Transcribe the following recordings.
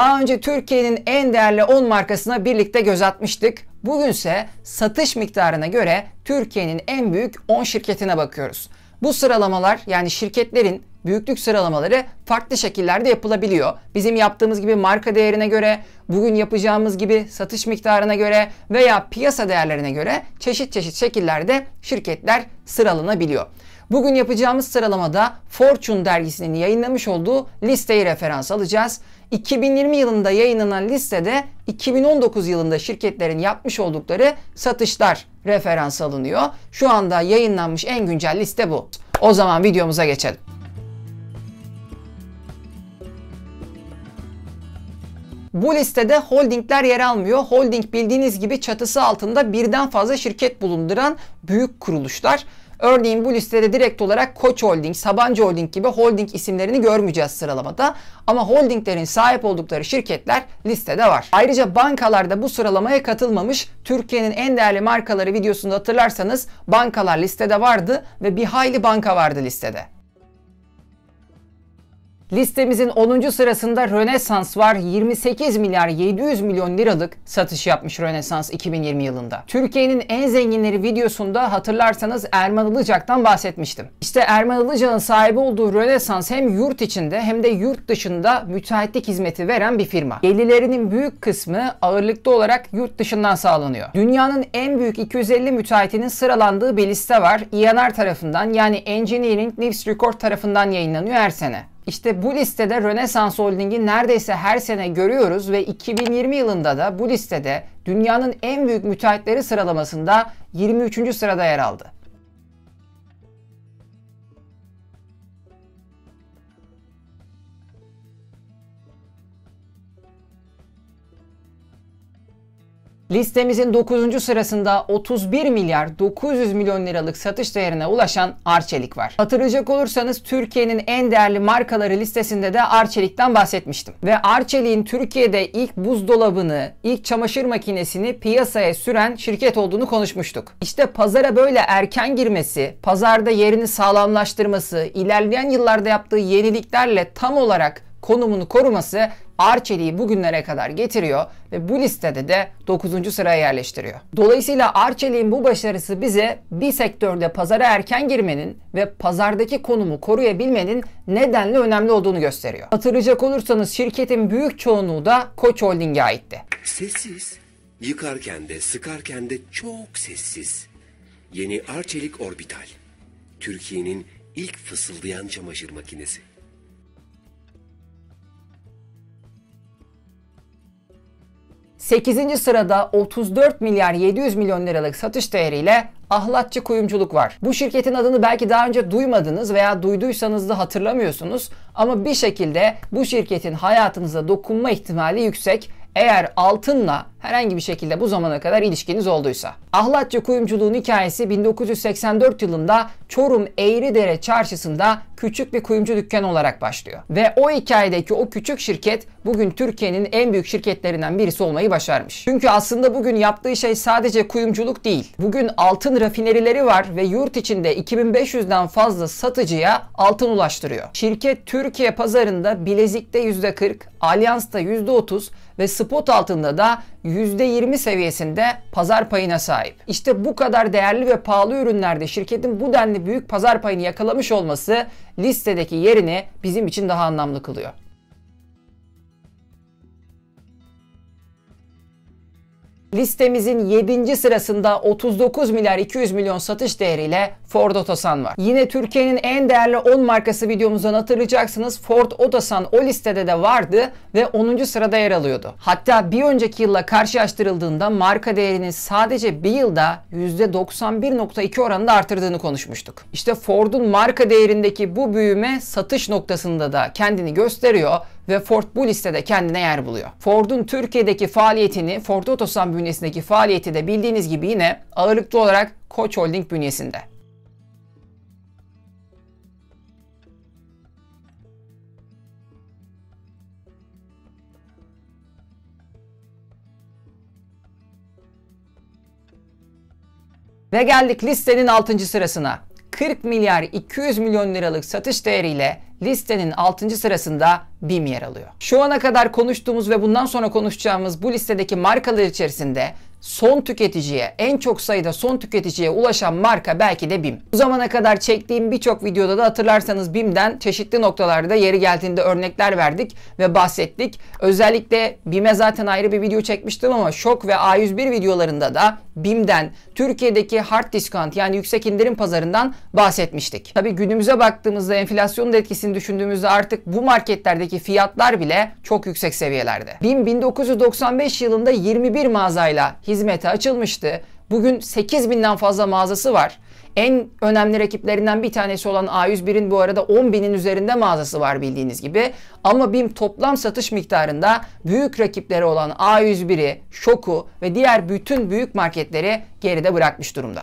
Daha önce Türkiye'nin en değerli 10 markasına birlikte göz atmıştık. Bugünse satış miktarına göre Türkiye'nin en büyük 10 şirketine bakıyoruz. Bu sıralamalar yani şirketlerin büyüklük sıralamaları farklı şekillerde yapılabiliyor. Bizim yaptığımız gibi marka değerine göre, bugün yapacağımız gibi satış miktarına göre veya piyasa değerlerine göre çeşit çeşit şekillerde şirketler sıralanabiliyor. Bugün yapacağımız sıralamada Fortune dergisinin yayınlamış olduğu listeyi referans alacağız. 2020 yılında yayınlanan listede 2019 yılında şirketlerin yapmış oldukları satışlar referans alınıyor. Şu anda yayınlanmış en güncel liste bu. O zaman videomuza geçelim. Bu listede holdingler yer almıyor. Holding bildiğiniz gibi çatısı altında birden fazla şirket bulunduran büyük kuruluşlar. Örneğin bu listede direkt olarak Koç Holding, Sabancı Holding gibi holding isimlerini görmeyeceğiz sıralamada. Ama holdinglerin sahip oldukları şirketler listede var. Ayrıca bankalar da bu sıralamaya katılmamış. Türkiye'nin en değerli markaları videosunda hatırlarsanız bankalar listede vardı ve bir hayli banka vardı listede. Listemizin 10. sırasında Rönesans var. 28 milyar 700 milyon liralık satış yapmış Rönesans 2020 yılında. Türkiye'nin en zenginleri videosunda hatırlarsanız Erman Ilıcak'tan bahsetmiştim. İşte Erman Ilıcak'ın sahibi olduğu Rönesans hem yurt içinde hem de yurt dışında müteahhitlik hizmeti veren bir firma. Gelirlerinin büyük kısmı ağırlıklı olarak yurt dışından sağlanıyor. Dünyanın en büyük 250 müteahhitinin sıralandığı bir liste var. INR e tarafından yani Engineering News Record tarafından yayınlanıyor her sene. İşte bu listede Rönesans Holding'i neredeyse her sene görüyoruz ve 2020 yılında da bu listede dünyanın en büyük müteahhitleri sıralamasında 23. sırada yer aldı. listemizin 9. sırasında 31 milyar 900 milyon liralık satış değerine ulaşan Arçelik var. Hatırlayacak olursanız Türkiye'nin en değerli markaları listesinde de Arçelik'ten bahsetmiştim. Ve Arçelik'in Türkiye'de ilk buzdolabını, ilk çamaşır makinesini piyasaya süren şirket olduğunu konuşmuştuk. İşte pazara böyle erken girmesi, pazarda yerini sağlamlaştırması, ilerleyen yıllarda yaptığı yeniliklerle tam olarak konumunu koruması Arçelik'i bugünlere kadar getiriyor ve bu listede de 9. sıraya yerleştiriyor. Dolayısıyla Arçelik'in bu başarısı bize bir sektörde pazara erken girmenin ve pazardaki konumu koruyabilmenin nedenle önemli olduğunu gösteriyor. Hatırlayacak olursanız şirketin büyük çoğunluğu da Koç Holding'e aitti. Sessiz, yıkarken de sıkarken de çok sessiz. Yeni Arçelik Orbital, Türkiye'nin ilk fısıldayan çamaşır makinesi. 8. sırada 34 milyar 700 milyon liralık satış değeriyle Ahlatçı Kuyumculuk var. Bu şirketin adını belki daha önce duymadınız veya duyduysanız da hatırlamıyorsunuz ama bir şekilde bu şirketin hayatınıza dokunma ihtimali yüksek eğer altınla herhangi bir şekilde bu zamana kadar ilişkiniz olduysa. Ahlatçı kuyumculuğun hikayesi 1984 yılında Çorum Eğridere çarşısında küçük bir kuyumcu dükkanı olarak başlıyor. Ve o hikayedeki o küçük şirket bugün Türkiye'nin en büyük şirketlerinden birisi olmayı başarmış. Çünkü aslında bugün yaptığı şey sadece kuyumculuk değil. Bugün altın rafinerileri var ve yurt içinde 2500'den fazla satıcıya altın ulaştırıyor. Şirket Türkiye pazarında bilezikte %40, alyansta %30 ve spot altında da %20 seviyesinde pazar payına sahip. İşte bu kadar değerli ve pahalı ürünlerde şirketin bu denli büyük pazar payını yakalamış olması listedeki yerini bizim için daha anlamlı kılıyor. Listemizin 7. sırasında 39 milyar 200 milyon satış değeriyle Ford Otosan var. Yine Türkiye'nin en değerli 10 markası videomuzdan hatırlayacaksınız. Ford Otosan o listede de vardı ve 10. sırada yer alıyordu. Hatta bir önceki yılla karşılaştırıldığında marka değerinin sadece bir yılda %91.2 oranında artırdığını konuşmuştuk. İşte Ford'un marka değerindeki bu büyüme satış noktasında da kendini gösteriyor ve Ford bu listede kendine yer buluyor. Ford'un Türkiye'deki faaliyetini, Ford Otosan bünyesindeki faaliyeti de bildiğiniz gibi yine ağırlıklı olarak Koç Holding bünyesinde. Ve geldik listenin 6. sırasına. 40 milyar 200 milyon liralık satış değeriyle listenin 6. sırasında BİM yer alıyor. Şu ana kadar konuştuğumuz ve bundan sonra konuşacağımız bu listedeki markalar içerisinde son tüketiciye, en çok sayıda son tüketiciye ulaşan marka belki de BİM. Bu zamana kadar çektiğim birçok videoda da hatırlarsanız BİM'den çeşitli noktalarda yeri geldiğinde örnekler verdik ve bahsettik. Özellikle BİM'e zaten ayrı bir video çekmiştim ama Şok ve A101 videolarında da BİM'den Türkiye'deki hard discount yani yüksek indirim pazarından bahsetmiştik. Tabii günümüze baktığımızda enflasyonun etkisini düşündüğümüzde artık bu marketlerdeki fiyatlar bile çok yüksek seviyelerde. BİM 1995 yılında 21 mağazayla hizmete açılmıştı. Bugün 8 binden fazla mağazası var. En önemli rakiplerinden bir tanesi olan A101'in bu arada 10 binin üzerinde mağazası var bildiğiniz gibi. Ama BİM toplam satış miktarında büyük rakipleri olan A101'i, Şoku ve diğer bütün büyük marketleri geride bırakmış durumda.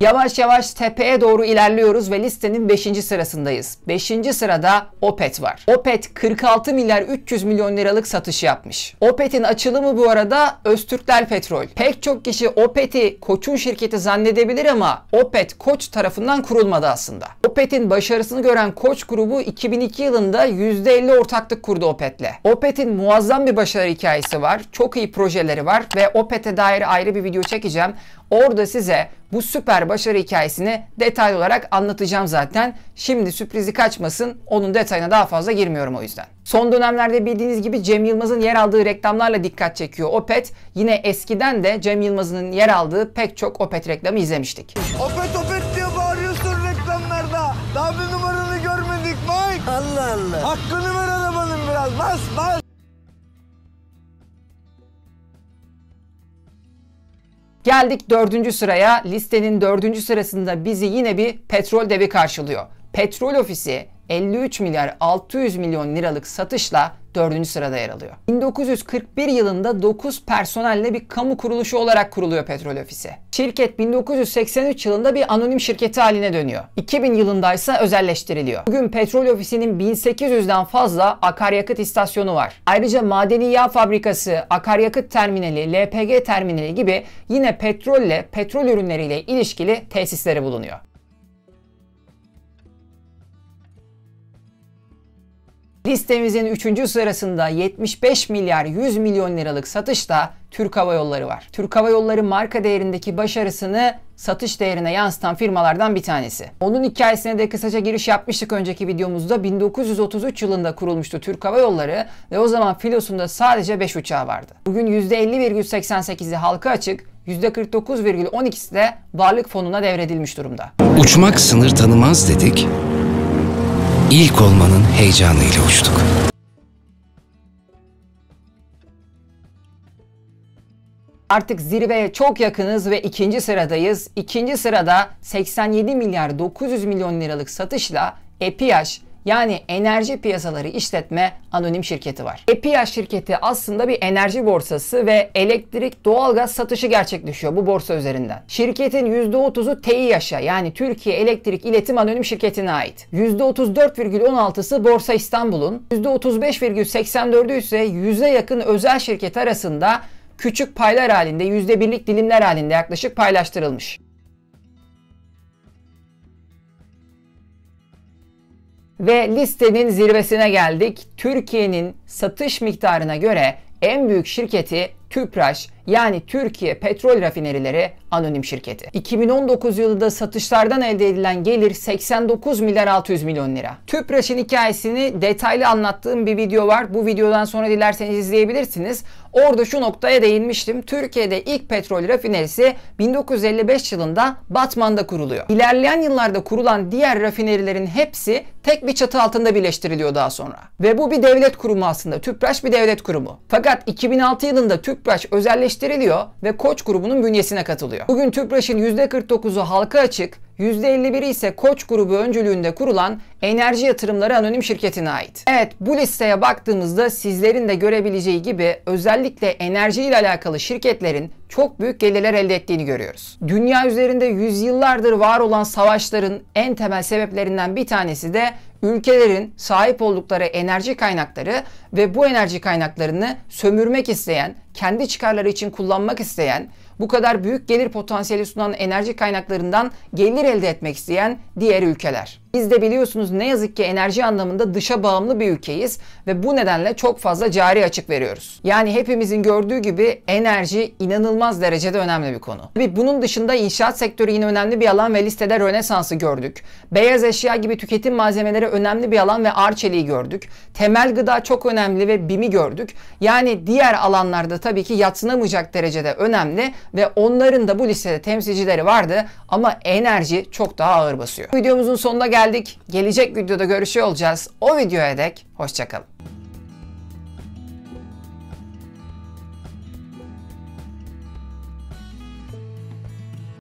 Yavaş yavaş tepeye doğru ilerliyoruz ve listenin 5. sırasındayız. 5. sırada Opet var. Opet 46 milyar 300 milyon liralık satış yapmış. Opet'in açılımı bu arada Öztürkler Petrol. Pek çok kişi Opet'i Koç'un şirketi zannedebilir ama Opet Koç tarafından kurulmadı aslında. Opet'in başarısını gören Koç grubu 2002 yılında %50 ortaklık kurdu Opet'le. Opet'in muazzam bir başarı hikayesi var. Çok iyi projeleri var ve Opet'e dair ayrı bir video çekeceğim. Orada size bu süper başarı hikayesini detaylı olarak anlatacağım zaten. Şimdi sürprizi kaçmasın. Onun detayına daha fazla girmiyorum o yüzden. Son dönemlerde bildiğiniz gibi Cem Yılmaz'ın yer aldığı reklamlarla dikkat çekiyor Opet. Yine eskiden de Cem Yılmaz'ın yer aldığı pek çok Opet reklamı izlemiştik. Opet Opet diye bağırıyorsun reklamlarda. Daha bir numaranı görmedik Mike. Allah Allah. Hakkını ver arabanın biraz. Bas bas. Geldik dördüncü sıraya. Listenin dördüncü sırasında bizi yine bir petrol devi karşılıyor. Petrol ofisi 53 milyar 600 milyon liralık satışla Dördüncü sırada yer alıyor. 1941 yılında 9 personelle bir kamu kuruluşu olarak kuruluyor petrol ofisi. Şirket 1983 yılında bir anonim şirketi haline dönüyor. 2000 yılında ise özelleştiriliyor. Bugün petrol ofisinin 1800'den fazla akaryakıt istasyonu var. Ayrıca madeni yağ fabrikası, akaryakıt terminali, LPG terminali gibi yine petrolle, petrol ürünleriyle ilişkili tesisleri bulunuyor. Listemizin 3. sırasında 75 milyar 100 milyon liralık satışta Türk Hava Yolları var. Türk Hava Yolları marka değerindeki başarısını satış değerine yansıtan firmalardan bir tanesi. Onun hikayesine de kısaca giriş yapmıştık önceki videomuzda. 1933 yılında kurulmuştu Türk Hava Yolları ve o zaman filosunda sadece 5 uçağı vardı. Bugün %50,88'i halka açık, %49,12'si de varlık fonuna devredilmiş durumda. Uçmak sınır tanımaz dedik ilk olmanın heyecanıyla uçtuk. Artık zirveye çok yakınız ve ikinci sıradayız. İkinci sırada 87 milyar 900 milyon liralık satışla Epiyaş yani enerji piyasaları işletme anonim şirketi var. EPIA şirketi aslında bir enerji borsası ve elektrik doğalgaz satışı gerçekleşiyor bu borsa üzerinden. Şirketin %30'u TEİAŞ'a yani Türkiye Elektrik İletim Anonim Şirketi'ne ait. %34,16'sı Borsa İstanbul'un, %35,84'ü ise yüze yakın özel şirket arasında küçük paylar halinde %1'lik dilimler halinde yaklaşık paylaştırılmış. Ve listenin zirvesine geldik. Türkiye'nin satış miktarına göre en büyük şirketi Tüpraş yani Türkiye Petrol Rafinerileri Anonim Şirketi. 2019 yılında satışlardan elde edilen gelir 89 milyar 600 milyon lira. Tüpraş'ın hikayesini detaylı anlattığım bir video var. Bu videodan sonra dilerseniz izleyebilirsiniz. Orada şu noktaya değinmiştim. Türkiye'de ilk petrol rafinerisi 1955 yılında Batman'da kuruluyor. İlerleyen yıllarda kurulan diğer rafinerilerin hepsi tek bir çatı altında birleştiriliyor daha sonra. Ve bu bir devlet kurumu aslında. Tüpraş bir devlet kurumu. Fakat 2006 yılında Tüpraş özelleştirildi yerleştiriliyor ve koç grubunun bünyesine katılıyor. Bugün TÜPRAŞ'ın %49'u halka açık, %51'i ise Koç grubu öncülüğünde kurulan Enerji Yatırımları Anonim Şirketi'ne ait. Evet bu listeye baktığımızda sizlerin de görebileceği gibi özellikle enerji ile alakalı şirketlerin çok büyük gelirler elde ettiğini görüyoruz. Dünya üzerinde yüzyıllardır var olan savaşların en temel sebeplerinden bir tanesi de ülkelerin sahip oldukları enerji kaynakları ve bu enerji kaynaklarını sömürmek isteyen, kendi çıkarları için kullanmak isteyen, bu kadar büyük gelir potansiyeli sunan enerji kaynaklarından gelir elde etmek isteyen diğer ülkeler. Biz de biliyorsunuz ne yazık ki enerji anlamında dışa bağımlı bir ülkeyiz ve bu nedenle çok fazla cari açık veriyoruz. Yani hepimizin gördüğü gibi enerji inanılmaz derecede önemli bir konu. Tabii bunun dışında inşaat sektörü yine önemli bir alan ve listede Rönesans'ı gördük. Beyaz eşya gibi tüketim malzemeleri önemli bir alan ve Arçelik'i gördük. Temel gıda çok önemli ve BİM'i gördük. Yani diğer alanlarda tabii ki yatsınamayacak derecede önemli ve onların da bu listede temsilcileri vardı ama enerji çok daha ağır basıyor. Videomuzun sonuna geldik geldik. Gelecek videoda görüşüyor olacağız. O videoya dek hoşçakalın.